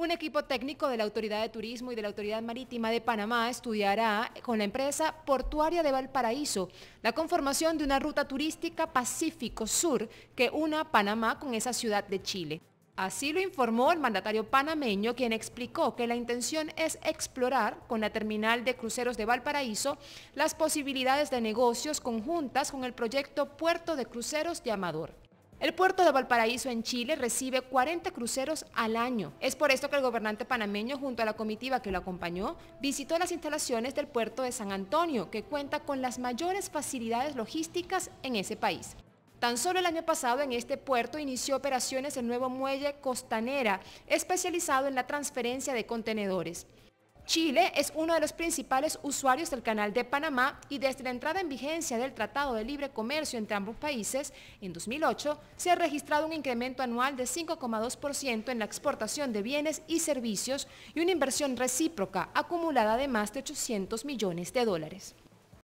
Un equipo técnico de la Autoridad de Turismo y de la Autoridad Marítima de Panamá estudiará con la empresa portuaria de Valparaíso la conformación de una ruta turística Pacífico Sur que una Panamá con esa ciudad de Chile. Así lo informó el mandatario panameño, quien explicó que la intención es explorar con la terminal de cruceros de Valparaíso las posibilidades de negocios conjuntas con el proyecto Puerto de Cruceros de Amador. El puerto de Valparaíso en Chile recibe 40 cruceros al año. Es por esto que el gobernante panameño, junto a la comitiva que lo acompañó, visitó las instalaciones del puerto de San Antonio, que cuenta con las mayores facilidades logísticas en ese país. Tan solo el año pasado en este puerto inició operaciones el nuevo muelle Costanera, especializado en la transferencia de contenedores. Chile es uno de los principales usuarios del Canal de Panamá y desde la entrada en vigencia del Tratado de Libre Comercio entre ambos países, en 2008, se ha registrado un incremento anual de 5,2% en la exportación de bienes y servicios y una inversión recíproca acumulada de más de 800 millones de dólares.